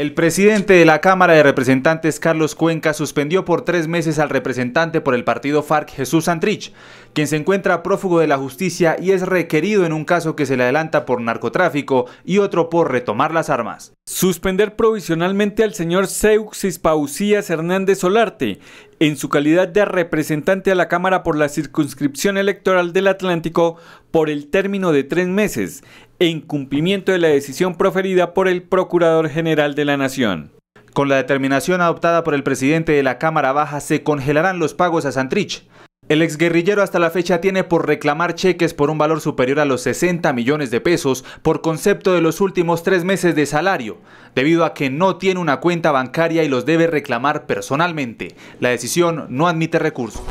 El presidente de la Cámara de Representantes, Carlos Cuenca, suspendió por tres meses al representante por el partido FARC, Jesús Santrich, quien se encuentra prófugo de la justicia y es requerido en un caso que se le adelanta por narcotráfico y otro por retomar las armas. Suspender provisionalmente al señor Seuxis Pausías Hernández Solarte en su calidad de representante a la Cámara por la circunscripción electoral del Atlántico por el término de tres meses, en cumplimiento de la decisión proferida por el Procurador General de la Nación. Con la determinación adoptada por el presidente de la Cámara Baja se congelarán los pagos a Santrich, el exguerrillero hasta la fecha tiene por reclamar cheques por un valor superior a los 60 millones de pesos por concepto de los últimos tres meses de salario, debido a que no tiene una cuenta bancaria y los debe reclamar personalmente. La decisión no admite recursos.